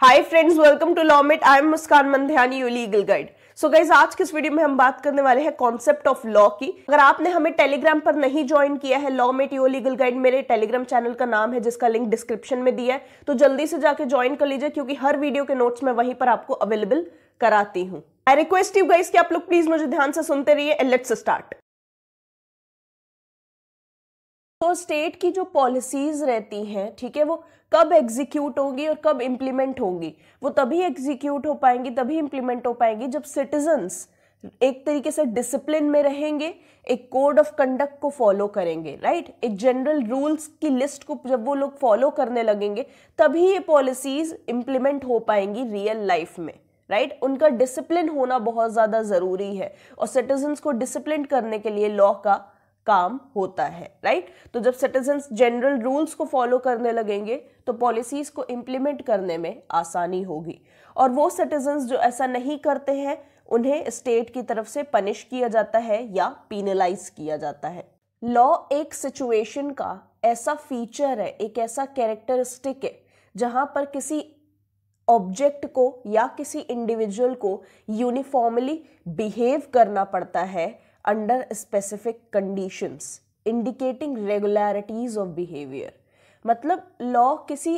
Hi friends welcome to मिट I am Muskan Mandhyani you legal guide so guys आज के इस वीडियो में हम बात करने वाले हैं कॉन्सेप्ट ऑफ लॉ की अगर आपने हमें टेलीग्राम पर नहीं ज्वाइन किया है law mate you legal guide मेरे टेलीग्राम चैनल का नाम है जिसका लिंक डिस्क्रिप्शन में दिया है तो जल्दी से जाके ज्वाइन कर लीजिए क्योंकि हर वीडियो के नोट्स में वहीं पर आपको अवेलेबल कराती हूँ आई रिक्वेस्ट यू गाइज कि आप लोग प्लीज मुझे ध्यान से सुनते रहिए एंड लेट्स स्टार्ट तो स्टेट की जो पॉलिसीज रहती हैं ठीक है वो कब एग्जीक्यूट होंगी और कब इम्प्लीमेंट होंगी वो तभी एग्जीक्यूट हो पाएंगी तभी इम्प्लीमेंट हो पाएंगी जब सिटीजन्स एक तरीके से डिसिप्लिन में रहेंगे एक कोड ऑफ कंडक्ट को फॉलो करेंगे राइट एक जनरल रूल्स की लिस्ट को जब वो लोग फॉलो करने लगेंगे तभी ये पॉलिसीज इम्प्लीमेंट हो पाएंगी रियल लाइफ में राइट right? उनका डिसिप्लिन होना बहुत ज़्यादा ज़रूरी है और सिटीजन्स को डिसिप्लिन करने के लिए लॉ का काम होता है राइट तो जब सिटीजन जनरल रूल्स को फॉलो करने लगेंगे तो पॉलिसीज को इम्प्लीमेंट करने में आसानी होगी और वो सिटीजन जो ऐसा नहीं करते हैं उन्हें स्टेट की तरफ से पनिश किया जाता है या पीनलाइज किया जाता है लॉ एक सिचुएशन का ऐसा फीचर है एक ऐसा कैरेक्टरिस्टिक है जहां पर किसी ऑब्जेक्ट को या किसी इंडिविजुअल को यूनिफॉर्मली बिहेव करना पड़ता है under specific conditions indicating regularities of behaviour मतलब लॉ किसी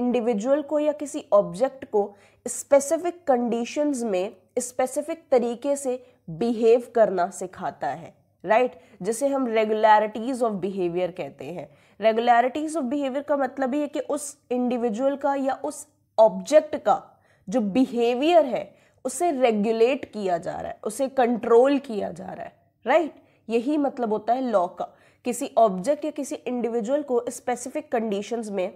इंडिविजुअल को या किसी ऑब्जेक्ट को स्पेसिफिक कंडीशंस में स्पेसिफिक तरीके से बिहेव करना सिखाता है राइट right? जिसे हम रेगुलरिटीज ऑफ बिहेवियर कहते हैं रेगुलरिटीज ऑफ बिहेवियर का मतलब ये कि उस इंडिविजुअल का या उस ऑब्जेक्ट का जो बिहेवियर है उसे रेगुलेट किया जा रहा है उसे कंट्रोल किया जा रहा है राइट right? यही मतलब होता है लॉ का किसी ऑब्जेक्ट या किसी इंडिविजुअल को स्पेसिफिक कंडीशंस में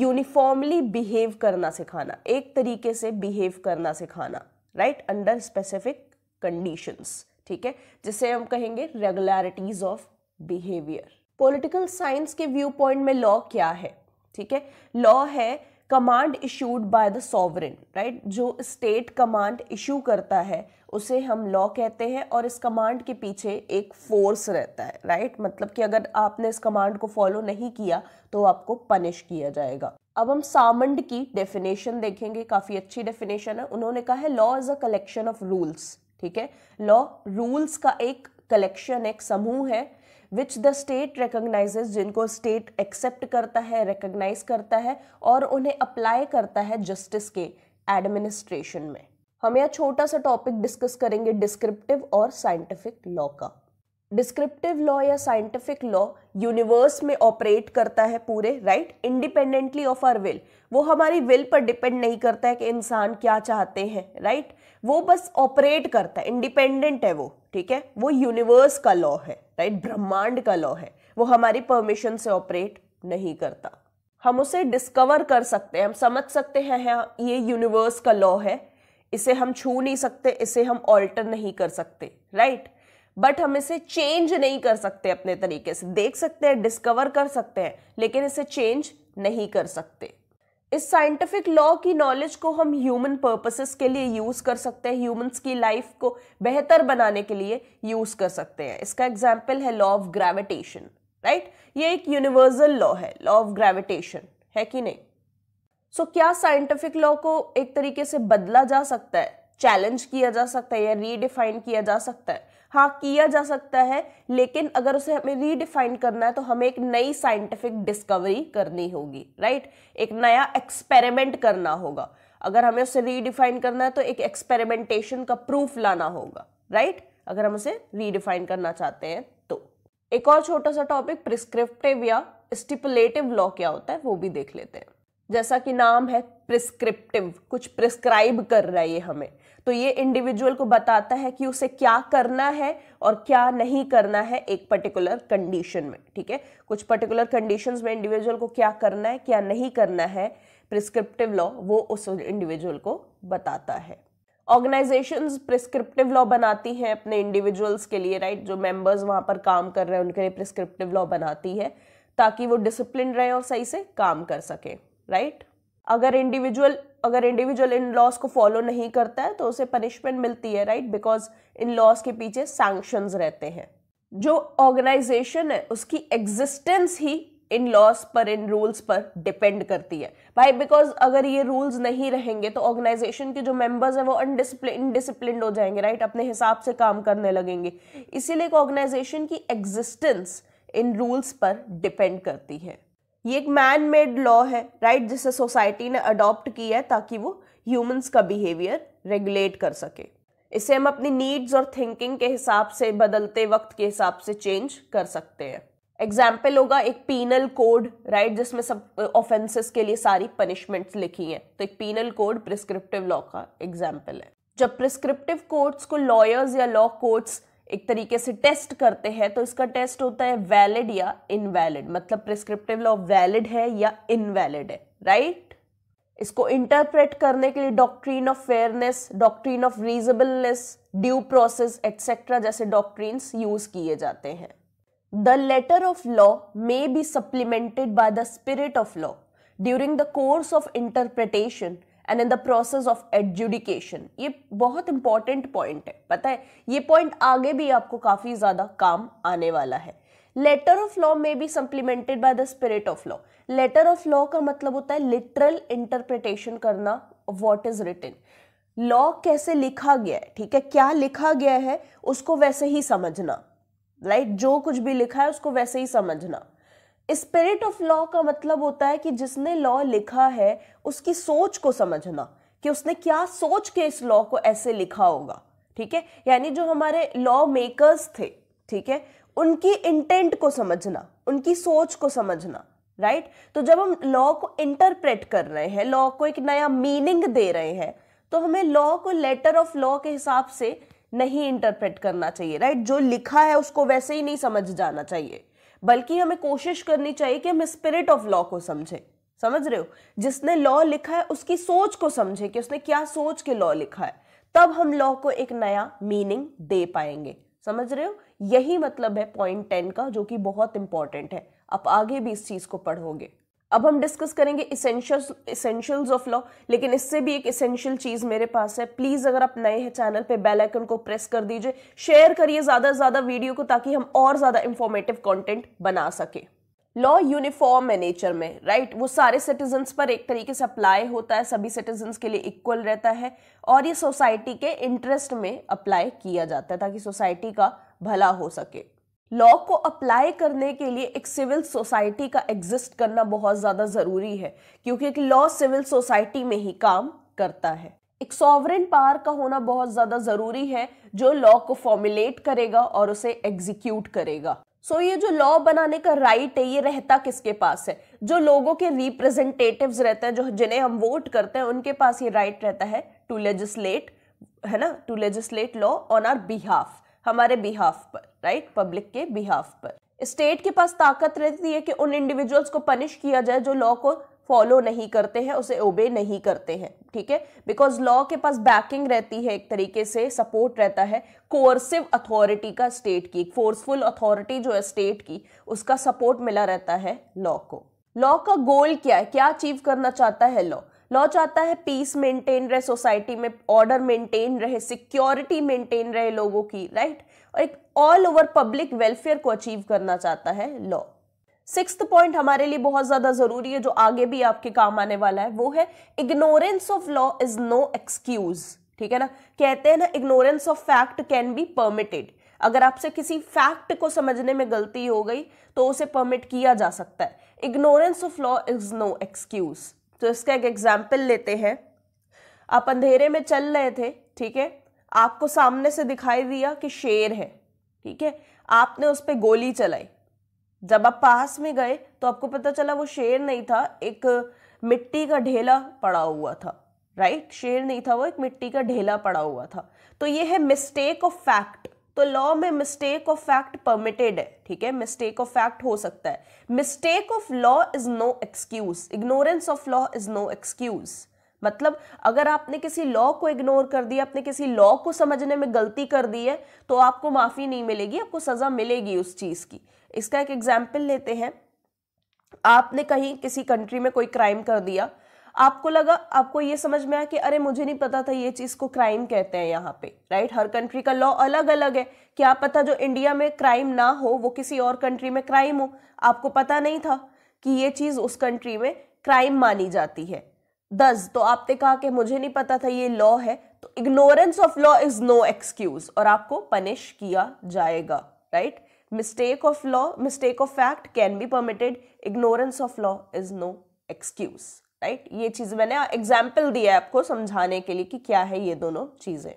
यूनिफॉर्मली बिहेव करना सिखाना एक तरीके से बिहेव करना सिखाना राइट अंडर स्पेसिफिक कंडीशंस ठीक है जिसे हम कहेंगे regularities of behaviour political science के व्यू पॉइंट में लॉ क्या है ठीक है लॉ है command issued by the sovereign right जो स्टेट कमांड इशू करता है उसे हम लॉ कहते हैं और इस कमांड के पीछे एक फोर्स रहता है राइट right? मतलब कि अगर आपने इस कमांड को फॉलो नहीं किया तो आपको पनिश किया जाएगा अब हम सामंड की डेफिनेशन देखेंगे काफ़ी अच्छी डेफिनेशन है उन्होंने कहा है law is a collection of rules ठीक है लॉ रूल्स का एक कलेक्शन एक समूह है विच द स्टेट रिकोगनाइजेज जिनको स्टेट एक्सेप्ट करता है रिकोगनाइज करता है और उन्हें अप्लाई करता है जस्टिस के एडमिनिस्ट्रेशन में हम यह छोटा सा टॉपिक डिस्कस करेंगे डिस्क्रिप्टिव और साइंटिफिक लॉ का डिस्क्रिप्टिव लॉ या साइंटिफिक लॉ यूनिवर्स में ऑपरेट करता है पूरे right independently of our will वो हमारी विल पर डिपेंड नहीं करता है कि इंसान क्या चाहते हैं राइट right? वो बस ऑपरेट करता है इंडिपेंडेंट है वो ठीक है वो यूनिवर्स का लॉ है राइट ब्रह्मांड का लॉ है वो हमारी परमिशन से ऑपरेट नहीं करता हम उसे डिस्कवर कर सकते हैं हम समझ सकते हैं हाँ, ये यूनिवर्स का लॉ है इसे हम छू नहीं सकते इसे हम ऑल्टर नहीं कर सकते राइट बट हम इसे चेंज नहीं कर सकते अपने तरीके से देख सकते हैं डिस्कवर कर सकते हैं लेकिन इसे चेंज नहीं कर सकते इस साइंटिफिक लॉ की नॉलेज को हम ह्यूमन पर्पसेस के लिए यूज़ कर सकते हैं ह्यूमंस की लाइफ को बेहतर बनाने के लिए यूज़ कर सकते हैं इसका एग्जाम्पल है लॉ ऑफ ग्रेविटेशन राइट ये एक यूनिवर्सल लॉ है लॉ ऑफ ग्रेविटेशन है कि नहीं सो so, क्या साइंटिफिक लॉ को एक तरीके से बदला जा सकता है चैलेंज किया जा सकता है या रीडिफाइन किया जा सकता है हाँ किया जा सकता है लेकिन अगर उसे हमें रीडिफाइन करना है तो हमें एक नई साइंटिफिक डिस्कवरी करनी होगी राइट एक नया एक्सपेरिमेंट करना होगा अगर हमें उसे रीडिफाइन करना है तो एक एक्सपेरिमेंटेशन का प्रूफ लाना होगा राइट अगर हम उसे रीडिफाइन करना चाहते हैं तो एक और छोटा सा टॉपिक प्रिस्क्रिप्टिव या स्टिपुलेटिव लॉ क्या होता है वो भी देख लेते हैं जैसा कि नाम है प्रिस्क्रिप्टिव कुछ प्रिस्क्राइब कर रहा है ये हमें तो ये इंडिविजुअल को बताता है कि उसे क्या करना है और क्या नहीं करना है एक पर्टिकुलर कंडीशन में ठीक है कुछ पर्टिकुलर कंडीशंस में इंडिविजुअल को क्या करना है क्या नहीं करना है प्रिस्क्रिप्टिव लॉ वो उस इंडिविजुअल को बताता है ऑर्गेनाइजेशंस प्रिस्क्रिप्टिव लॉ बनाती हैं अपने इंडिविजुअल्स के लिए राइट जो मेंबर्स वहाँ पर काम कर रहे हैं उनके लिए प्रिस्क्रिप्टिव लॉ बनाती है ताकि वो डिसिप्लिन रहे और सही से काम कर सकें राइट अगर इंडिविजुअल अगर इंडिविजुअल इन लॉज को फॉलो नहीं करता है तो उसे पनिशमेंट मिलती है राइट बिकॉज इन लॉज के पीछे सैंक्शंस रहते हैं जो ऑर्गेनाइजेशन है उसकी एग्जिस्टेंस ही इन लॉज पर इन रूल्स पर डिपेंड करती है भाई बिकॉज अगर ये रूल्स नहीं रहेंगे तो ऑर्गेनाइजेशन के जो मेंबर्स हैं वो अनडिसिप्लिन इनडिसिप्लिन हो जाएंगे राइट अपने हिसाब से काम करने लगेंगे इसीलिए एक ऑर्गेनाइजेशन की एग्जिस्टेंस इन रूल्स पर डिपेंड करती है ये एक मैन मेड लॉ है राइट right? जिसे सोसाइटी ने अडॉप्ट किया है ताकि वो ह्यूमंस का बिहेवियर रेगुलेट कर सके इसे हम अपनी नीड्स और थिंकिंग के हिसाब से बदलते वक्त के हिसाब से चेंज कर सकते हैं एग्जाम्पल होगा एक पीनल कोड राइट जिसमें सब ऑफेंसेस के लिए सारी पनिशमेंट्स लिखी हैं तो एक पीनल कोड प्रिस्क्रिप्टिव लॉ का एग्जाम्पल है जब प्रिस्क्रिप्टिव कोर्ट्स को लॉयर्स या लॉ कोर्ट्स एक तरीके से टेस्ट करते हैं तो इसका टेस्ट होता है वैलिड या इनवैलिड मतलब प्रिस्क्रिप्टिव लॉ वैलिड है या इनवैलिड है राइट right? इसको इंटरप्रेट करने के लिए doctrine of fairness doctrine of reasonableness due process etcetera जैसे डॉक्ट्रीन्स यूज किए जाते हैं the letter of law may be supplemented by the spirit of law during the course of interpretation and in the process of adjudication ये बहुत important point है पता है ये पॉइंट आगे भी आपको काफ़ी ज़्यादा काम आने वाला है लेटर ऑफ लॉ में be supplemented by the spirit of law letter of law का मतलब होता है लिटरल इंटरप्रिटेशन करना वॉट इज रिटन लॉ कैसे लिखा गया है ठीक है क्या लिखा गया है उसको वैसे ही समझना राइट right? जो कुछ भी लिखा है उसको वैसे ही समझना स्पिरिट ऑफ लॉ का मतलब होता है कि जिसने लॉ लिखा है उसकी सोच को समझना कि उसने क्या सोच के इस लॉ को ऐसे लिखा होगा ठीक है यानी जो हमारे लॉ मेकर्स थे ठीक है उनकी इंटेंट को समझना उनकी सोच को समझना राइट right? तो जब हम लॉ को इंटरप्रेट कर रहे हैं लॉ को एक नया मीनिंग दे रहे हैं तो हमें लॉ को लेटर ऑफ लॉ के हिसाब से नहीं इंटरप्रेट करना चाहिए राइट right? जो लिखा है उसको वैसे ही नहीं समझ जाना चाहिए बल्कि हमें कोशिश करनी चाहिए कि हम स्पिरिट ऑफ लॉ को समझें समझ रहे हो जिसने लॉ लिखा है उसकी सोच को समझे कि उसने क्या सोच के लॉ लिखा है तब हम लॉ को एक नया मीनिंग दे पाएंगे समझ रहे हो यही मतलब है पॉइंट टेन का जो कि बहुत इंपॉर्टेंट है आप आगे भी इस चीज़ को पढ़ोगे अब हम डिस्कस करेंगे इसेंशियल्स इसेंशियल्स ऑफ लॉ लेकिन इससे भी एक इसेंशियल चीज मेरे पास है प्लीज अगर आप नए हैं चैनल पे बेल आइकन को प्रेस कर दीजिए शेयर करिए ज्यादा से ज्यादा वीडियो को ताकि हम और ज्यादा इंफॉर्मेटिव कंटेंट बना सके लॉ यूनिफॉर्म है नेचर में राइट right? वो सारे सिटीजन्स पर एक तरीके से अप्लाई होता है सभी सिटीजन्स के लिए इक्वल रहता है और ये सोसाइटी के इंटरेस्ट में अप्लाई किया जाता है ताकि सोसाइटी का भला हो सके लॉ को अप्लाई करने के लिए एक सिविल सोसाइटी का एग्जिस्ट करना बहुत ज़्यादा ज़रूरी है क्योंकि एक लॉ सिविल सोसाइटी में ही काम करता है एक सॉवरन पावर का होना बहुत ज़्यादा ज़रूरी है जो लॉ को फॉर्मुलेट करेगा और उसे एग्जीक्यूट करेगा सो so, ये जो लॉ बनाने का राइट है ये रहता किसके पास है जो लोगों के रिप्रेजेंटेटिव्स रहते हैं जो जिन्हें हम वोट करते हैं उनके पास ये राइट रहता है टू लेजिस्लेट है ना to legislate law on our behalf हमारे बिहाफ पर राइट पब्लिक के बिहाफ पर स्टेट के पास ताकत रहती है कि उन इंडिविजुअल्स को पनिश किया जाए जो लॉ को फॉलो नहीं करते हैं उसे ओबे नहीं करते हैं ठीक है बिकॉज लॉ के पास बैकिंग रहती है एक तरीके से सपोर्ट रहता है कोर्सिव अथॉरिटी का स्टेट की फोर्सफुल अथॉरिटी जो है स्टेट की उसका सपोर्ट मिला रहता है लॉ को लॉ का गोल क्या है क्या अचीव करना चाहता है लॉ लॉ चाहता है पीस मेंटेन रहे सोसाइटी में ऑर्डर मेंटेन रहे सिक्योरिटी मेंटेन रहे लोगों की राइट और एक ऑल ओवर पब्लिक वेलफेयर को अचीव करना चाहता है लॉ सिक्स पॉइंट हमारे लिए बहुत ज्यादा जरूरी है जो आगे भी आपके काम आने वाला है वो है ignorance of law is no excuse ठीक है ना कहते हैं ना ignorance of fact can be permitted अगर आपसे किसी फैक्ट को समझने में गलती हो गई तो उसे परमिट किया जा सकता है ignorance of law is no excuse तो इसका एक एग्जाम्पल लेते हैं आप अंधेरे में चल रहे थे ठीक है आपको सामने से दिखाई दिया कि शेर है ठीक है आपने उस पर गोली चलाई जब आप पास में गए तो आपको पता चला वो शेर नहीं था एक मिट्टी का ढेला पड़ा हुआ था राइट शेर नहीं था वो एक मिट्टी का ढेला पड़ा हुआ था तो ये है मिस्टेक ऑफ फैक्ट तो लॉ में मिस्टेक ऑफ फैक्ट परमिटेड है ठीक है मिस्टेक ऑफ फैक्ट हो सकता है mistake of law is no excuse ignorance of law is no excuse मतलब अगर आपने किसी लॉ को इग्नोर कर दिया आपने किसी लॉ को समझने में गलती कर दी है तो आपको माफ़ी नहीं मिलेगी आपको सज़ा मिलेगी उस चीज़ की इसका एक एग्जाम्पल लेते हैं आपने कहीं किसी कंट्री में कोई क्राइम कर दिया आपको लगा आपको ये समझ में आया कि अरे मुझे नहीं पता था ये चीज को क्राइम कहते हैं यहाँ पे राइट हर कंट्री का लॉ अलग अलग है क्या पता जो इंडिया में क्राइम ना हो वो किसी और कंट्री में क्राइम हो आपको पता नहीं था कि ये चीज उस कंट्री में क्राइम मानी जाती है दस तो आपने कहा कि मुझे नहीं पता था ये लॉ है तो ignorance of law is no excuse और आपको पनिश किया जाएगा right mistake of law mistake of fact can be permitted ignorance of law is no excuse right right? ये चीज मैंने एग्जाम्पल दिया है आपको समझाने के लिए कि क्या है ये दोनों चीजें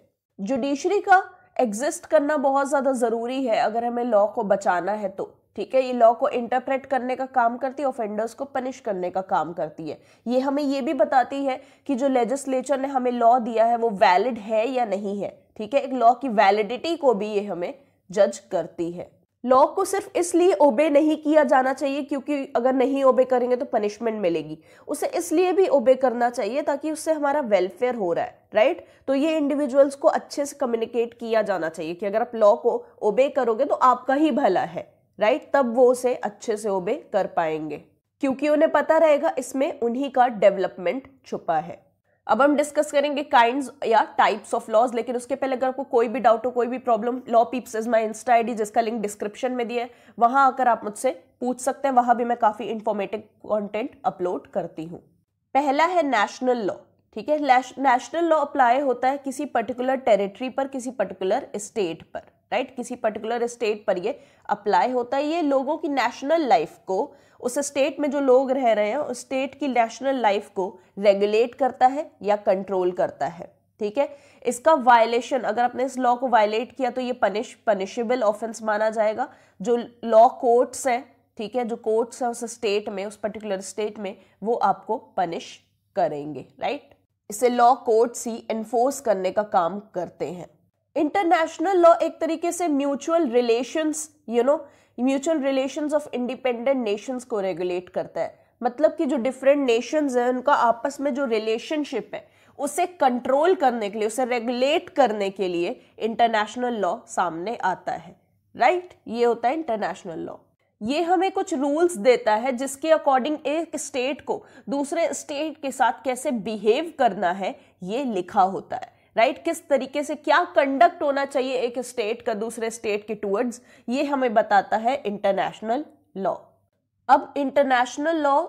जुडिशरी का एग्जिस्ट करना बहुत ज्यादा जरूरी है अगर हमें लॉ को बचाना है तो ठीक है ये लॉ को इंटरप्रेट करने का काम करती है ऑफेंडर्स को पनिश करने का काम करती है ये हमें ये भी बताती है कि जो लेजिस्लेचर ने हमें लॉ दिया है वो वैलिड है या नहीं है ठीक है एक लॉ की वैलिडिटी को भी ये हमें जज करती है लॉ को सिर्फ इसलिए ओबे नहीं किया जाना चाहिए क्योंकि अगर नहीं ओबे करेंगे तो पनिशमेंट मिलेगी उसे इसलिए भी ओबे करना चाहिए ताकि उससे हमारा वेलफेयर हो रहा है राइट तो ये इंडिविजुअल्स को अच्छे से कम्युनिकेट किया जाना चाहिए कि अगर आप लॉ को ओबे करोगे तो आपका ही भला है राइट तब वो उसे अच्छे से ओबे कर पाएंगे क्योंकि उन्हें पता रहेगा इसमें उन्हीं का डेवलपमेंट छुपा है अब हम डिस्कस करेंगे काइंड या टाइप्स ऑफ लॉज लेकिन उसके पहले अगर आपको कोई भी डाउट हो कोई भी problem law peeps is my Insta I जिसका लिंक डिस्क्रिप्शन में दिया है वहां आकर आप मुझसे पूछ सकते हैं वहां भी मैं काफ़ी इंफॉर्मेटिव कॉन्टेंट अपलोड करती हूँ पहला है नेशनल लॉ ठीक है नेशनल लॉ अप्लाई होता है किसी पर्टिकुलर टेरिटरी पर किसी पर्टिकुलर स्टेट पर राइट किसी पर्टिकुलर स्टेट पर ये अप्लाई होता है ये लोगों की नेशनल लाइफ को उस स्टेट में जो लोग रह रहे हैं उस स्टेट की नेशनल लाइफ को रेगुलेट करता है या कंट्रोल करता है ठीक है इसका वायलेशन अगर आपने इस लॉ को वायलेट किया तो ये पनिश पनिशेबल ऑफेंस माना जाएगा जो लॉ कोर्ट्स हैं ठीक है जो कोर्ट्स हैं उस स्टेट में उस पर्टिकुलर स्टेट में वो आपको पनिश करेंगे राइट इसे लॉ कोर्ट्स ही एनफोर्स करने का काम करते हैं इंटरनेशनल लॉ एक तरीके से mutual relations you know mutual relations of independent nations को रेगुलेट करता है मतलब कि जो डिफरेंट नेशंस हैं उनका आपस में जो रिलेशनशिप है उसे कंट्रोल करने के लिए उसे रेगुलेट करने के लिए इंटरनेशनल लॉ सामने आता है राइट right? ये होता है इंटरनेशनल लॉ ये हमें कुछ रूल्स देता है जिसके अकॉर्डिंग एक स्टेट को दूसरे स्टेट के साथ कैसे बिहेव करना है ये लिखा होता है राइट किस तरीके से क्या कंडक्ट होना चाहिए एक स्टेट का दूसरे स्टेट के टूवर्ड्स ये हमें बताता है इंटरनेशनल लॉ अब इंटरनेशनल लॉ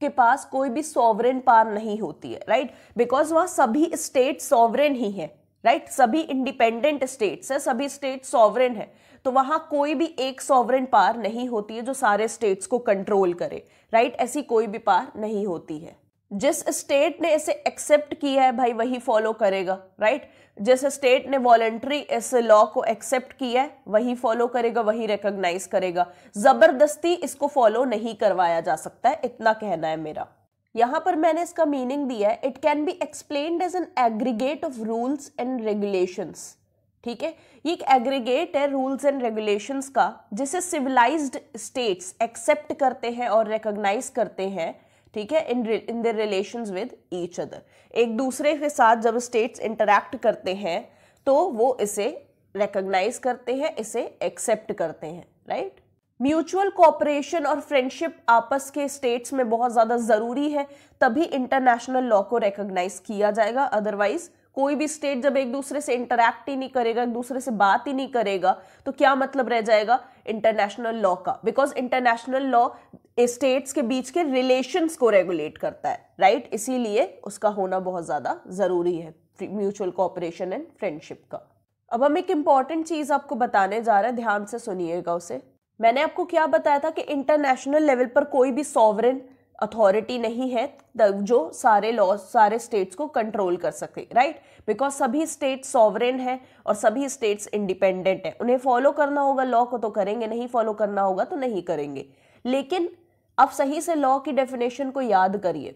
के पास कोई भी सॉवरेन पार नहीं होती है राइट बिकॉज वहां सभी स्टेट सॉवरेन ही है राइट right? सभी इंडिपेंडेंट स्टेट्स है सभी स्टेट सॉवरेन है तो वहां कोई भी एक सॉवरेन पार नहीं होती है जो सारे स्टेट्स को कंट्रोल करे राइट right? ऐसी कोई भी पार नहीं होती है जिस स्टेट ने इसे एक्सेप्ट किया है भाई वही फॉलो करेगा राइट जिस स्टेट ने वॉलेंट्री इस लॉ को एक्सेप्ट किया है वही फॉलो करेगा वही रिकॉग्नाइज करेगा जबरदस्ती इसको फॉलो नहीं करवाया जा सकता है इतना कहना है मेरा यहां पर मैंने इसका मीनिंग दिया है it can be explain as an aggregate of rules and regulation ठीक है ये एक एग्रीगेट है रूल्स एंड रेगुलेशंस का जिसे सिविलाइज्ड स्टेट्स एक्सेप्ट करते हैं और रिकॉग्नाइज करते हैं ठीक है in in the relation with each other एक दूसरे के साथ जब स्टेट्स इंटरेक्ट करते हैं तो वो इसे रिकग्नाइज करते हैं इसे एक्सेप्ट करते हैं राइट म्यूचुअल कोऑपरेशन और फ्रेंडशिप आपस के स्टेट्स में बहुत ज़्यादा ज़रूरी है तभी इंटरनेशनल लॉ को रिकग्नाइज किया जाएगा अदरवाइज कोई भी स्टेट जब एक दूसरे से इंटरेक्ट ही नहीं करेगा एक दूसरे से बात ही नहीं करेगा तो क्या मतलब रह जाएगा इंटरनेशनल लॉ का बिकॉज इंटरनेशनल लॉ स्टेट्स के बीच के रिलेशंस को रेगुलेट करता है राइट right? इसीलिए उसका होना बहुत ज़्यादा ज़रूरी है म्यूचुअल कॉपरेशन एंड फ्रेंडशिप का अब हम एक इंपॉर्टेंट चीज़ आपको बताने जा रहे हैं ध्यान से सुनिएगा उसे मैंने आपको क्या बताया था कि इंटरनेशनल लेवल पर कोई भी सॉवरन अथॉरिटी नहीं है जो सारे लॉ सारे स्टेट्स को कंट्रोल कर सके राइट बिकॉज सभी स्टेट्स सॉवरेन है और सभी स्टेट्स इंडिपेंडेंट है उन्हें फॉलो करना होगा लॉ को तो करेंगे नहीं फॉलो करना होगा तो नहीं करेंगे लेकिन अब सही से लॉ की डेफिनेशन को याद करिए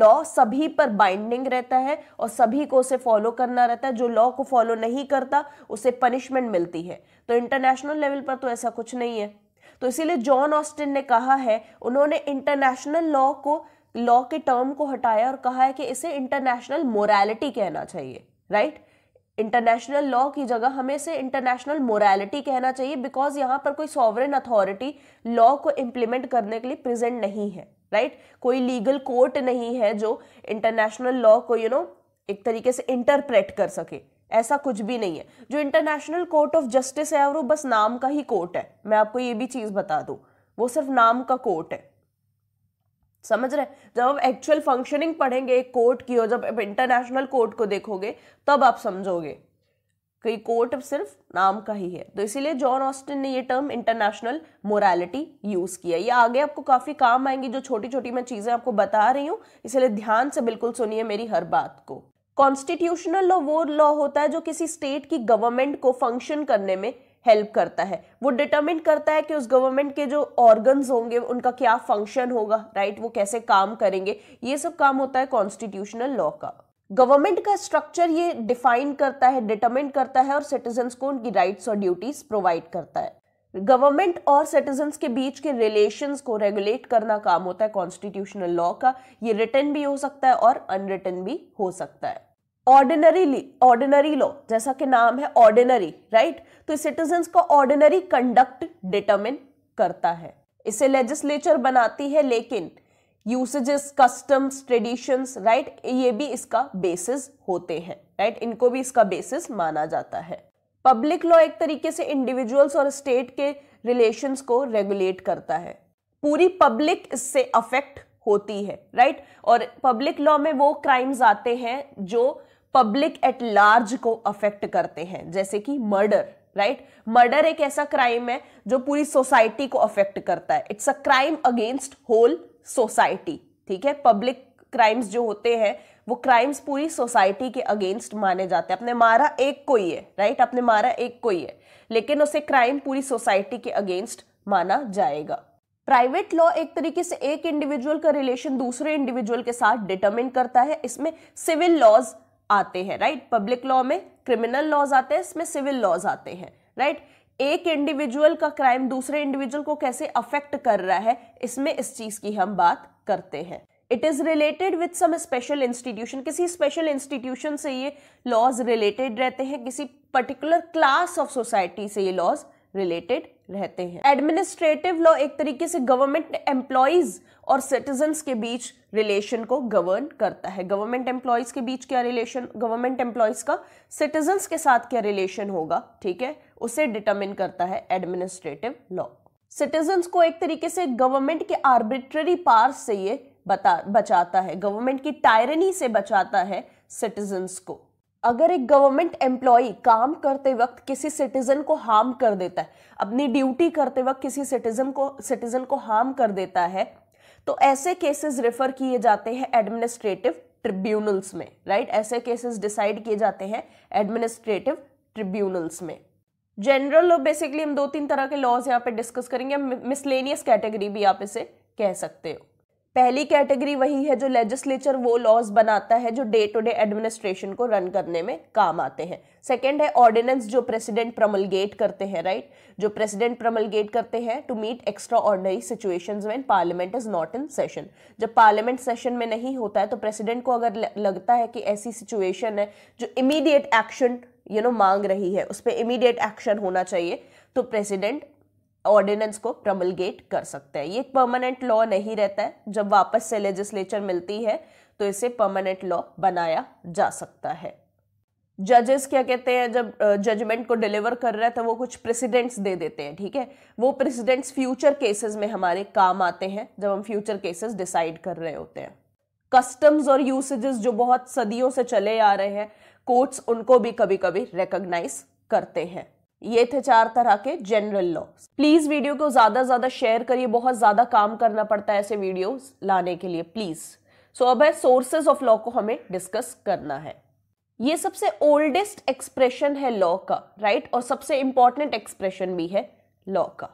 लॉ सभी पर बाइंडिंग रहता है और सभी को उसे फॉलो करना रहता है जो लॉ को फॉलो नहीं करता उसे पनिशमेंट मिलती है तो इंटरनेशनल लेवल पर तो ऐसा कुछ नहीं है तो इसीलिए जॉन ऑस्टिन ने कहा है उन्होंने इंटरनेशनल लॉ को लॉ के टर्म को हटाया और कहा है कि इसे इंटरनेशनल मोरालिटी कहना चाहिए राइट right? इंटरनेशनल लॉ की जगह हमें इसे इंटरनेशनल मोरालिटी कहना चाहिए बिकॉज यहाँ पर कोई सॉवरन अथॉरिटी लॉ को इम्प्लीमेंट करने के लिए प्रेजेंट नहीं है राइट right? कोई लीगल कोर्ट नहीं है जो इंटरनेशनल लॉ को यू you नो know, एक तरीके से इंटरप्रेट कर सके ऐसा कुछ भी नहीं है जो इंटरनेशनल कोर्ट ऑफ जस्टिस है वो बस नाम का ही कोर्ट है मैं आपको ये भी चीज़ बता दू वो सिर्फ नाम का कोर्ट है समझ रहे जब आप एक्चुअल फंक्शनिंग पढ़ेंगे एक कोर्ट की और जब इंटरनेशनल कोर्ट को देखोगे तब आप समझोगे कि कोर्ट सिर्फ नाम का ही है तो इसीलिए जॉन ऑस्टिन ने ये टर्म इंटरनेशनल मोरालिटी यूज़ किया ये आगे आपको काफ़ी काम आएंगी जो छोटी छोटी मैं चीज़ें आपको बता रही हूँ इसलिए ध्यान से बिल्कुल सुनिए मेरी हर बात को कॉन्स्टिट्यूशनल लॉ वो लॉ होता है जो किसी स्टेट की गवर्नमेंट को फंक्शन करने में हेल्प करता है वो डिटर्मिन करता है कि उस गवर्नमेंट के जो ऑर्गन्स होंगे उनका क्या फंक्शन होगा राइट वो कैसे काम करेंगे ये सब काम होता है कॉन्स्टिट्यूशनल लॉ का गवर्नमेंट का स्ट्रक्चर ये डिफाइन करता है डिटर्मिन करता है और सिटीजन्स को उनकी राइट्स और ड्यूटीज प्रोवाइड करता है गवर्नमेंट और सिटीजन्स के बीच के रिलेशंस को रेगुलेट करना काम होता है कॉन्स्टिट्यूशनल लॉ का ये रिटर्न भी हो सकता है और अनरिटर्न भी हो सकता है ऑर्डिनरी ऑर्डिनरी लॉ जैसा कि नाम है ऑर्डिनरी राइट right? तो सिटीजन का ऑर्डिनरी कंडक्ट डिटर्मिन करता है इसे लेजिस्लेचर बनाती है लेकिन यूसेजेस कस्टम्स ट्रेडिशंस राइट ये भी इसका बेसिस होते हैं राइट right? इनको भी इसका बेसिस माना जाता है पब्लिक लॉ एक तरीके से इंडिविजुअल्स और स्टेट के रिलेशंस को रेगुलेट करता है पूरी पब्लिक इससे अफेक्ट होती है राइट right? और पब्लिक लॉ में वो क्राइम्स आते हैं जो पब्लिक एट लार्ज को अफेक्ट करते हैं जैसे कि मर्डर राइट मर्डर एक ऐसा क्राइम है जो पूरी सोसाइटी को अफेक्ट करता है it's a crime against whole society ठीक है पब्लिक क्राइम्स जो होते हैं वो क्राइम्स पूरी सोसाइटी के अगेंस्ट माने जाते हैं अपने मारा एक को ही है राइट अपने मारा एक को ही है लेकिन उसे क्राइम पूरी सोसाइटी के अगेंस्ट माना जाएगा प्राइवेट लॉ एक तरीके से एक इंडिविजुअल का रिलेशन दूसरे इंडिविजुअल के साथ डिटरमिन करता है इसमें सिविल लॉज आते हैं राइट पब्लिक लॉ में क्रिमिनल लॉज आते हैं इसमें सिविल लॉज आते हैं राइट एक इंडिविजुअल का क्राइम दूसरे इंडिविजुअल को कैसे अफेक्ट कर रहा है इसमें इस चीज की हम बात करते हैं it is related with some special institution किसी स्पेशल इंस्टीट्यूशन से ये लॉज रिलेटेड रहते हैं किसी पर्टिकुलर क्लास ऑफ सोसाइटी से ये लॉज रिलेटेड रहते हैं एडमिनिस्ट्रेटिव लॉ एक तरीके से गवर्नमेंट एम्प्लॉयज और सिटीजन्स के बीच रिलेशन को गवर्न करता है गवर्नमेंट एम्प्लॉयज के बीच क्या रिलेशन गवर्नमेंट एम्प्लॉयज का सिटीजन्स के साथ क्या रिलेशन होगा ठीक है उसे डिटर्मिन करता है एडमिनिस्ट्रेटिव लॉ सिटीजन्स को एक तरीके से गवर्नमेंट के आर्बिट्ररी पार्स से ये बता बचाता है गवर्नमेंट की टायरनी से बचाता है सिटीजन्स को अगर एक गवर्नमेंट एम्प्लॉई काम करते वक्त किसी सिटीजन को हार्म कर देता है अपनी ड्यूटी करते वक्त किसी सिटीजन को सिटीजन को हार्म कर देता है तो ऐसे केसेस रेफर किए जाते हैं एडमिनिस्ट्रेटिव ट्रिब्यूनल्स में राइट ऐसे केसेस डिसाइड किए जाते हैं एडमिनिस्ट्रेटिव ट्रिब्यूनल्स में जनरल और बेसिकली हम दो तीन तरह के लॉज यहाँ पे डिस्कस करेंगे मिसलेनियस कैटेगरी भी आप इसे कह सकते हो पहली कैटेगरी वही है जो लेजिस्लेचर वो लॉज बनाता है जो डे टू डे एडमिनिस्ट्रेशन को रन करने में काम आते हैं सेकेंड है ऑर्डिनेंस जो प्रेसिडेंट प्रमलगेट करते हैं राइट right? जो प्रेसिडेंट प्रमलगेट करते हैं to meet extraordinary situation when parliament is not in session जब पार्लियामेंट सेशन में नहीं होता है तो प्रेसिडेंट को अगर लगता है कि ऐसी सिचुएशन है जो इमीडिएट एक्शन यू नो मांग रही है उस पर इमीडिएट एक्शन होना चाहिए तो प्रेसिडेंट ऑर्डिनेंस को प्रमलगेट कर सकते हैं ये परमानेंट लॉ नहीं रहता है जब वापस से लेजिस्लेचर मिलती है तो इसे परमानेंट लॉ बनाया जा सकता है जजेस क्या कहते हैं जब जजमेंट को डिलीवर कर रहा है तो वो कुछ प्रेसिडेंट्स दे देते हैं ठीक है वो प्रेसिडेंट्स फ्यूचर केसेस में हमारे काम आते हैं जब हम फ्यूचर केसेस डिसाइड कर रहे होते हैं कस्टम्स और यूसेजेस जो बहुत सदियों से चले आ रहे हैं कोर्ट्स उनको भी कभी कभी रिकग्नाइज करते हैं ये थे चार तरह के जनरल लॉ प्लीज वीडियो को ज्यादा से ज्यादा शेयर करिए बहुत ज्यादा काम करना पड़ता है ऐसे वीडियोस लाने के लिए प्लीज सो so, अब है सोर्सेज ऑफ लॉ को हमें डिस्कस करना है ये सबसे ओल्डेस्ट एक्सप्रेशन है लॉ का राइट और सबसे इंपॉर्टेंट एक्सप्रेशन भी है लॉ का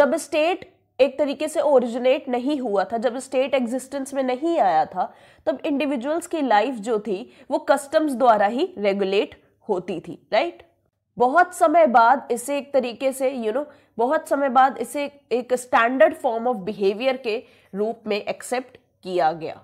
जब स्टेट एक तरीके से ओरिजिनेट नहीं हुआ था जब स्टेट एग्जिस्टेंस में नहीं आया था तब इंडिविजुअल्स की लाइफ जो थी वो कस्टम्स द्वारा ही रेगुलेट होती थी राइट right? बहुत समय बाद इसे एक तरीके से यू you नो know, बहुत समय बाद इसे एक स्टैंडर्ड फॉर्म ऑफ बिहेवियर के रूप में एक्सेप्ट किया गया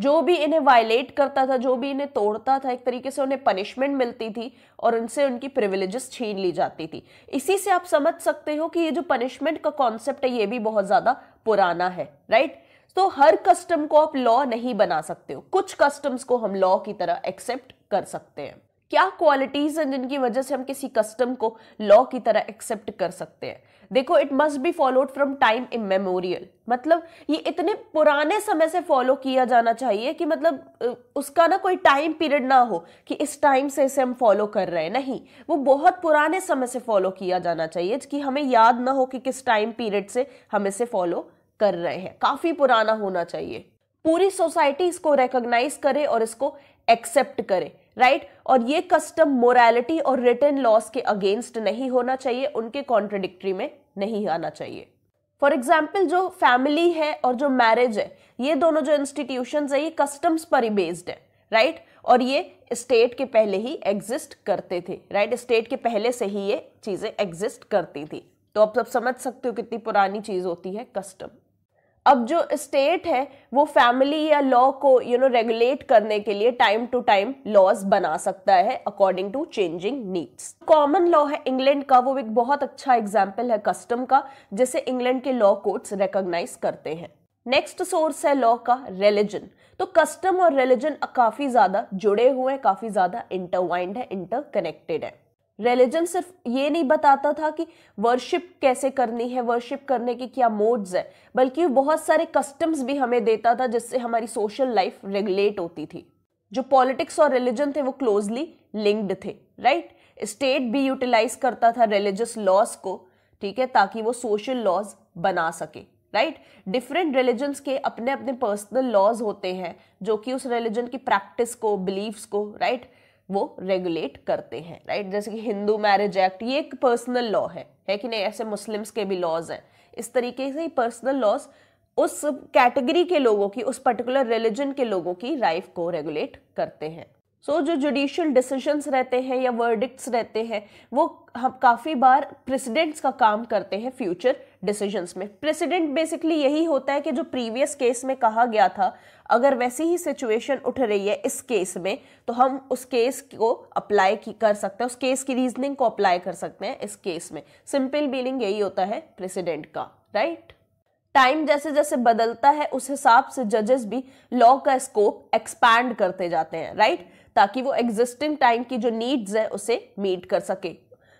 जो भी इन्हें वायलेट करता था जो भी इन्हें तोड़ता था एक तरीके से उन्हें पनिशमेंट मिलती थी और उनसे उनकी प्रिविलेजेस छीन ली जाती थी इसी से आप समझ सकते हो कि ये जो पनिशमेंट का कॉन्सेप्ट है ये भी बहुत ज़्यादा पुराना है राइट तो हर कस्टम को आप लॉ नहीं बना सकते हो कुछ कस्टम्स को हम लॉ की तरह एक्सेप्ट कर सकते हैं क्या क्वालिटीज़ हैं जिनकी वजह से हम किसी कस्टम को लॉ की तरह एक्सेप्ट कर सकते हैं देखो it must be followed from time immemorial मतलब ये इतने पुराने समय से फॉलो किया जाना चाहिए कि मतलब उसका ना कोई टाइम पीरियड ना हो कि इस टाइम से इसे हम फॉलो कर रहे हैं नहीं वो बहुत पुराने समय से फॉलो किया जाना चाहिए कि हमें याद ना हो कि किस टाइम पीरियड से हम इसे फॉलो कर रहे हैं काफ़ी पुराना होना चाहिए पूरी सोसाइटी इसको रिकग्नाइज करे और इसको एक्सेप्ट करे राइट right? और ये कस्टम मोरालिटी और रिटर्न लॉस के अगेंस्ट नहीं होना चाहिए उनके कॉन्ट्रडिक्ट्री में नहीं आना चाहिए फॉर एग्जाम्पल जो फैमिली है और जो मैरिज है ये दोनों जो इंस्टीट्यूशन है ये कस्टम्स पर ही बेस्ड है राइट right? और ये स्टेट के पहले ही एग्जिस्ट करते थे राइट right? स्टेट के पहले से ही ये चीज़ें एग्जिस्ट करती थी तो आप सब समझ सकते हो कितनी पुरानी चीज़ होती है कस्टम अब जो स्टेट है वो फैमिली या लॉ को यू नो रेगुलेट करने के लिए टाइम टू टाइम लॉज बना सकता है according to changing needs common law है इंग्लैंड का वो एक बहुत अच्छा एग्जाम्पल है कस्टम का जिसे इंग्लैंड के लॉ कोर्ट्स रिकॉग्नाइज करते हैं नेक्स्ट सोर्स है लॉ का रिलीजन तो कस्टम और रिलीजन काफी ज्यादा जुड़े हुए हैं काफी ज्यादा इंटरवाइंड है इंटरकनेक्टेड है रिलीजन सिर्फ ये नहीं बताता था कि वर्शिप कैसे करनी है वर्शिप करने के क्या मोड्स है बल्कि बहुत सारे कस्टम्स भी हमें देता था जिससे हमारी सोशल लाइफ रेगुलेट होती थी जो पॉलिटिक्स और रिलीजन थे वो क्लोजली लिंक्ड थे राइट स्टेट भी यूटिलाइज करता था रिलीजियस लॉज को ठीक है ताकि वो सोशल लॉज बना सके राइट डिफरेंट रिलीजन्स के अपने अपने पर्सनल लॉज होते हैं जो कि उस रिलीजन की प्रैक्टिस को बिलीव्स को राइट right? वो रेगुलेट करते हैं राइट जैसे कि हिंदू मैरिज एक्ट ये एक पर्सनल लॉ है है कि नहीं ऐसे मुस्लिम्स के भी लॉज हैं इस तरीके से पर्सनल लॉज उस कैटेगरी के लोगों की उस पर्टिकुलर रिलीजन के लोगों की लाइफ को रेगुलेट करते हैं सो so, जो जुडिशियल डिसीजंस रहते हैं या वर्डिक्ट्स रहते हैं वो हम काफ़ी बार प्रेसिडेंट्स का काम करते हैं फ्यूचर डिसीजंस में प्रेसिडेंट बेसिकली यही होता है कि जो प्रीवियस केस में कहा गया था अगर वैसी ही सिचुएशन उठ रही है इस केस में तो हम उस केस को अप्लाई कर सकते हैं उस केस की रीजनिंग को अप्लाई कर सकते हैं इस केस में सिंपल मीनिंग यही होता है प्रेसिडेंट का राइट right? टाइम जैसे जैसे बदलता है उस हिसाब से जजेस भी लॉ का स्कोप एक्सपैंड करते जाते हैं राइट right? ताकि वो एग्जिस्टिंग टाइम की जो नीड्स है उसे मीट कर सके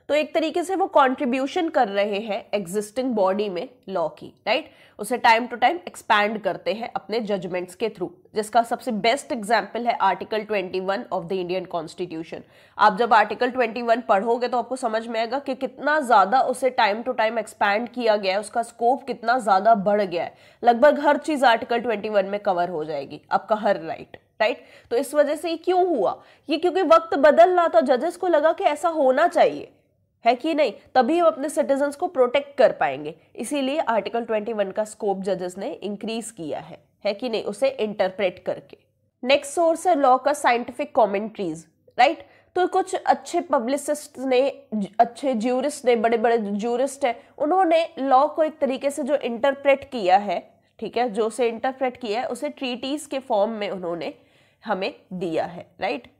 तो एक तरीके से वो कंट्रीब्यूशन कर रहे हैं एग्जिस्टिंग बॉडी में लॉ की राइट उसे टाइम टू टाइम एक्सपैंड करते हैं अपने जजमेंट्स के थ्रू जिसका सबसे बेस्ट एग्जाम्पल है article 21 of the Indian constitution आप जब आर्टिकल 21 पढ़ोगे तो आपको समझ में आएगा कि कितना ज़्यादा उसे टाइम टू टाइम एक्सपैंड किया गया है उसका स्कोप कितना ज़्यादा बढ़ गया है लगभग हर चीज़ आर्टिकल 21 में कवर हो जाएगी आपका हर राइट right. राइट तो इस वजह से ये क्यों हुआ ये क्योंकि वक्त बदल रहा था जजेस को लगा कि ऐसा होना चाहिए है कि नहीं तभी हम अपने सिटीजन को प्रोटेक्ट कर पाएंगे इसीलिए आर्टिकल 21 का स्कोप जजेस ने इंक्रीज किया है है कि नहीं उसे इंटरप्रेट करके नेक्स्ट सोर्स है लॉ का साइंटिफिक कॉमेंट्रीज राइट तो कुछ अच्छे पब्लिसिस्ट ने अच्छे ज्यूरिस्ट ने बड़े बड़े ज्यूरिस्ट हैं उन्होंने लॉ को एक तरीके से जो इंटरप्रेट किया है ठीक है जो से इंटरप्रेट किया है उसे ट्रीटीज़ के फॉर्म में उन्होंने हमें दिया है राइट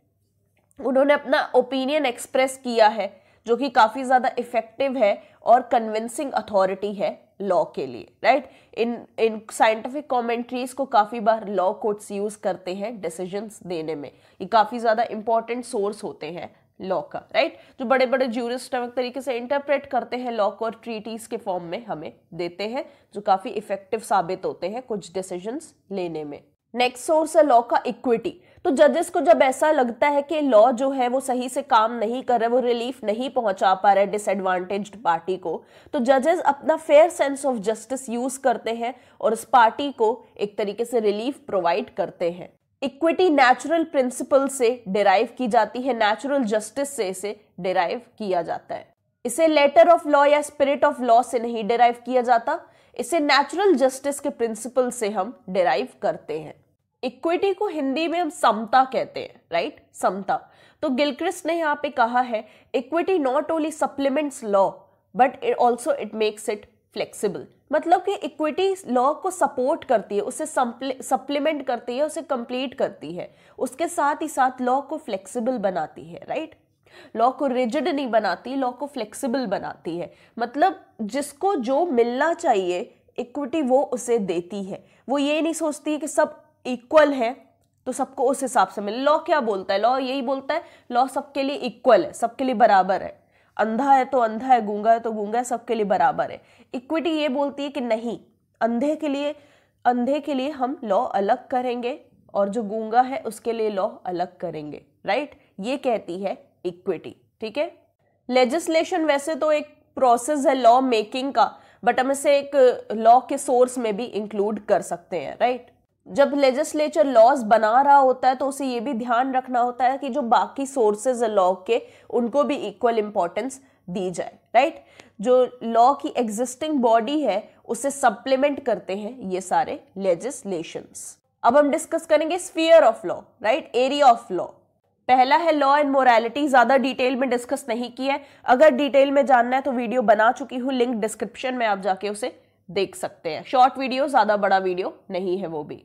उन्होंने अपना ओपिनियन एक्सप्रेस किया है जो कि काफ़ी ज़्यादा इफ़ेक्टिव है और कन्विंसिंग अथॉरिटी है लॉ के लिए राइट इन इन साइंटिफिक कॉमेंट्रीज को काफ़ी बार लॉ कोर्ट्स यूज़ करते हैं डिसीजंस देने में ये काफ़ी ज़्यादा इंपॉर्टेंट सोर्स होते हैं लॉ का राइट जो बड़े बड़े जूरिस्ट एक तरीके से इंटरप्रेट करते हैं लॉ को और ट्रीटीज़ के फॉर्म में हमें देते हैं जो काफ़ी इफेक्टिव साबित होते हैं कुछ डिसीजन लेने में नेक्स्ट सोर्स है लॉ का इक्विटी तो जजेस को जब ऐसा लगता है कि लॉ जो है वो सही से काम नहीं कर रहा है वो रिलीफ नहीं पहुंचा पा रहा है डिसएडवांटेज पार्टी को तो जजेस अपना fair sense of justice use करते हैं और उस पार्टी को एक तरीके से रिलीफ प्रोवाइड करते हैं इक्विटी नेचुरल प्रिंसिपल से डिराइव की जाती है नेचुरल जस्टिस से इसे डिराइव किया जाता है इसे लेटर ऑफ लॉ या स्पिरिट ऑफ लॉ से नहीं डिराइव किया जाता इसे नेचुरल जस्टिस के प्रिंसिपल से हम डिराइव करते हैं इक्विटी को हिंदी में हम समता कहते हैं राइट समता तो गिलक्रिस्ट ने यहाँ पे कहा है equity not only supplements law but also it makes it flexible मतलब कि इक्विटी लॉ को सपोर्ट करती है उसे सप्लीमेंट करती है उसे कंप्लीट करती है उसके साथ ही साथ लॉ को फ्लेक्सिबल बनाती है राइट लॉ को रिजिड नहीं बनाती लॉ को फ्लेक्सिबल बनाती है मतलब जिसको जो मिलना चाहिए इक्विटी वो उसे देती है वो ये नहीं सोचती है कि सब इक्वल है तो सबको उस हिसाब से मिले लॉ क्या बोलता है लॉ यही बोलता है लॉ सबके लिए इक्वल है सबके लिए बराबर है अंधा है तो अंधा है गूंगा है तो गूंगा है सबके लिए बराबर है इक्विटी ये बोलती है कि नहीं अंधे के लिए अंधे के लिए हम लॉ अलग करेंगे और जो गूंगा है उसके लिए लॉ अलग करेंगे राइट ये कहती है इक्विटी ठीक है लेजिस्लेशन वैसे तो एक प्रोसेस है लॉ मेकिंग का बट हम इसे एक लॉ के सोर्स में भी इंक्लूड कर सकते हैं राइट जब लेजिस्लेचर लॉज बना रहा होता है तो उसे ये भी ध्यान रखना होता है कि जो बाकी सोर्सेज है लॉ के उनको भी इक्वल इंपॉर्टेंस दी जाए राइट जो लॉ की एग्जिस्टिंग बॉडी है उसे सप्लीमेंट करते हैं ये सारे लेजिस्लेशंस अब हम डिस्कस करेंगे sphere of law right area of law पहला है लॉ एंड मोरालिटी ज़्यादा डिटेल में डिस्कस नहीं किया है अगर डिटेल में जानना है तो वीडियो बना चुकी हूं लिंक डिस्क्रिप्शन में आप जाके उसे देख सकते हैं शॉर्ट वीडियो ज़्यादा बड़ा वीडियो नहीं है वो भी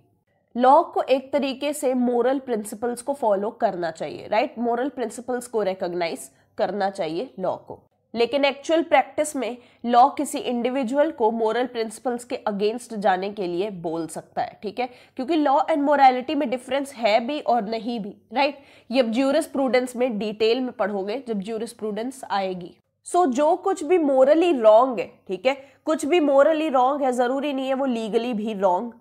लॉ को एक तरीके से मोरल प्रिंसिपल्स को फॉलो करना चाहिए राइट मोरल प्रिंसिपल्स को रिकॉग्नाइज करना चाहिए लॉ को लेकिन एक्चुअल प्रैक्टिस में लॉ किसी इंडिविजुअल को मोरल प्रिंसिपल्स के अगेंस्ट जाने के लिए बोल सकता है ठीक है क्योंकि लॉ एंड मोरालिटी में डिफरेंस है भी और नहीं भी राइट ये ज्यूरस ज्यूरिस प्रूडेंस में डिटेल में पढ़ोगे जब ज्यूरिस प्रूडेंस आएगी सो so, जो कुछ भी मोरली रॉन्ग है ठीक है कुछ भी मोरली रॉन्ग है जरूरी नहीं है वो लीगली भी रॉन्ग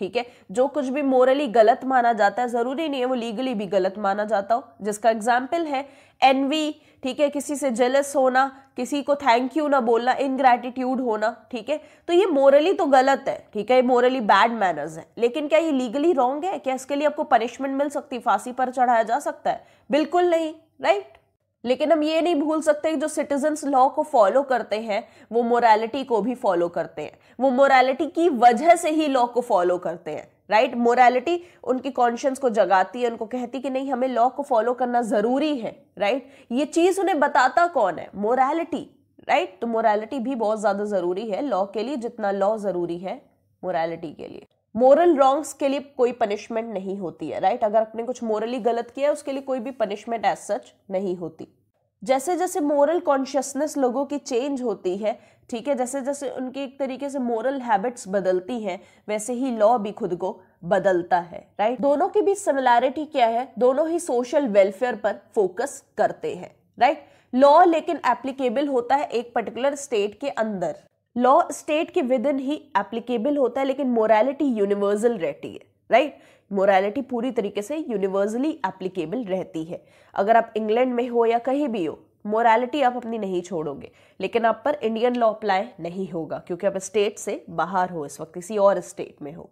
ठीक है जो कुछ भी मोरली गलत माना जाता है जरूरी नहीं है वो लीगली भी गलत माना जाता हो जिसका एग्जाम्पल है एनवी ठीक है किसी से जेलस होना किसी को थैंक यू ना बोलना इनग्रेटिट्यूड होना ठीक है तो ये मोरली तो गलत है ठीक है ये मोरली बैड मैनर्स है लेकिन क्या ये लीगली रॉन्ग है क्या इसके लिए आपको पनिशमेंट मिल सकती फांसी पर चढ़ाया जा सकता है बिल्कुल नहीं राइट लेकिन हम ये नहीं भूल सकते कि जो सिटीजन्स लॉ को फॉलो करते हैं वो मोरालिटी को भी फॉलो करते हैं वो मोरालिटी की वजह से ही लॉ को फॉलो करते हैं राइट मोरालिटी उनकी कॉन्शियंस को जगाती है उनको कहती कि नहीं हमें लॉ को फॉलो करना ज़रूरी है राइट ये चीज़ उन्हें बताता कौन है मोरालिटी राइट तो मोरालिटी भी बहुत ज़्यादा ज़रूरी है लॉ के लिए जितना लॉ ज़रूरी है मोरालिटी के लिए मोरल रॉन्ग्स के लिए कोई पनिशमेंट नहीं होती है राइट अगर आपने कुछ मोरली गलत किया है उसके लिए कोई भी पनिशमेंट एज सच नहीं होती जैसे जैसे मोरल कॉन्शियसनेस लोगों की चेंज होती है ठीक है जैसे जैसे उनकी एक तरीके से मोरल हैबिट्स बदलती हैं वैसे ही लॉ भी खुद को बदलता है राइट दोनों की भी सिमिलैरिटी क्या है दोनों ही सोशल वेलफेयर पर फोकस करते हैं राइट लॉ लेकिन एप्लीकेबल होता है एक पर्टिकुलर स्टेट के अंदर लॉ स्टेट के विद इन ही एप्लीकेबल होता है लेकिन मोरालिटी यूनिवर्सल रहती है राइट right? मोरालिटी पूरी तरीके से यूनिवर्सली एप्लीकेबल रहती है अगर आप इंग्लैंड में हो या कहीं भी हो मोरालिटी आप अपनी नहीं छोड़ोगे लेकिन आप पर इंडियन लॉ अप्लाई नहीं होगा क्योंकि आप स्टेट से बाहर हो इस वक्त किसी और स्टेट में हो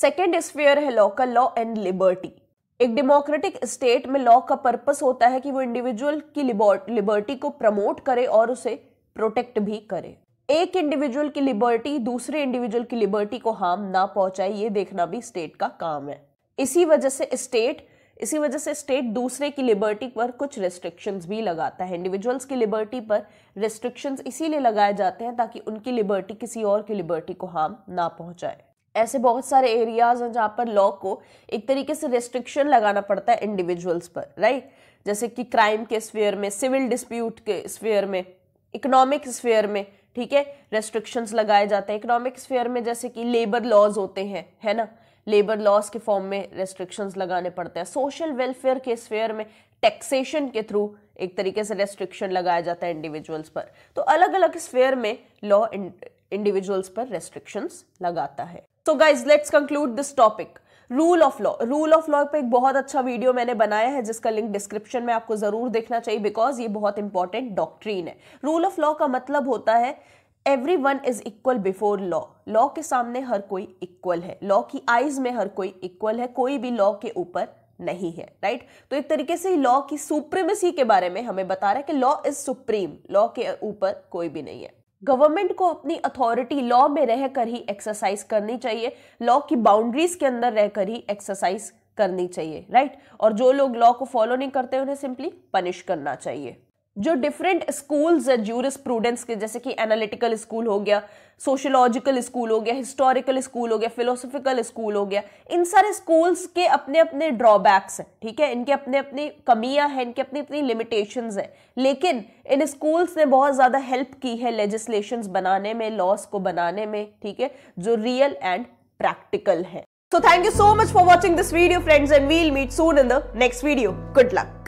सेकेंड स्फेयर है लॉ का लॉ एंड लिबर्टी एक डेमोक्रेटिक स्टेट में लॉ का पर्पस होता है कि वो इंडिविजुअल की लिबर्टी को प्रमोट करे और उसे प्रोटेक्ट भी करे एक इंडिविजुअल की लिबर्टी दूसरे इंडिविजुअल की लिबर्टी को हार्म ना पहुंचाए ये देखना भी स्टेट का काम है इसी वजह से स्टेट इसी वजह से स्टेट दूसरे की लिबर्टी पर कुछ रेस्ट्रिक्शंस भी लगाता है इंडिविजुअल्स की लिबर्टी पर रेस्ट्रिक्शंस इसीलिए लगाए जाते हैं ताकि उनकी लिबर्टी किसी और की लिबर्टी को हार्म ना पहुंचाए ऐसे बहुत सारे एरियाज हैं जहाँ पर लॉ को एक तरीके से रेस्ट्रिक्शन लगाना पड़ता है इंडिविजुअल्स पर राइट जैसे कि क्राइम के स्फेयर में सिविल डिस्प्यूट के स्फेयर में इकोनॉमिक स्फेयर में ठीक है रेस्ट्रिक्शंस लगाए जाते हैं इकोनॉमिक स्फेयर में जैसे कि लेबर लॉज होते हैं है ना लेबर लॉज के फॉर्म में रेस्ट्रिक्शंस लगाने पड़ते हैं सोशल वेलफेयर के स्फेयर में टैक्सेशन के थ्रू एक तरीके से रेस्ट्रिक्शन लगाया जाता है इंडिविजुअल्स पर तो अलग अलग स्फेयर में लॉ इंडिविजुअल्स पर रेस्ट्रिक्शंस लगाता है so guys let's conclude this topic rule of law rule of law पे एक बहुत अच्छा वीडियो मैंने बनाया है जिसका लिंक डिस्क्रिप्शन में आपको ज़रूर देखना चाहिए बिकॉज ये बहुत इंपॉर्टेंट डॉक्ट्रीन है रूल ऑफ लॉ का मतलब होता है everyone is equal before law law के सामने हर कोई इक्वल है लॉ की आइज में हर कोई इक्वल है कोई भी लॉ के ऊपर नहीं है राइट तो एक तरीके से लॉ की सुप्रीमेसी के बारे में हमें बता रहा है कि लॉ इज सुप्रीम लॉ के ऊपर कोई भी नहीं है गवर्नमेंट को अपनी अथॉरिटी लॉ में रहकर ही एक्सरसाइज करनी चाहिए लॉ की बाउंड्रीज के अंदर रहकर ही एक्सरसाइज करनी चाहिए राइट और जो लोग लॉ को फॉलो नहीं करते उन्हें सिंपली पनिश करना चाहिए जो डिफरेंट स्कूल्स है जूरिस प्रूडेंस के जैसे कि एनालिटिकल स्कूल हो गया सोशोलॉजिकल स्कूल हो गया हिस्टोरिकल स्कूल हो गया फिलोसफिकल स्कूल हो गया इन सारे स्कूल्स के अपने अपने ड्रॉबैक्स हैं ठीक है इनके अपने अपनी कमियां हैं इनके अपनी अपनी लिमिटेशन हैं लेकिन इन स्कूल्स ने बहुत ज़्यादा हेल्प की है लेजिस्लेशन बनाने में लॉस को बनाने में ठीक है जो रियल एंड प्रैक्टिकल है so thank you so much for watching this video friends and we'll meet soon in the next video good luck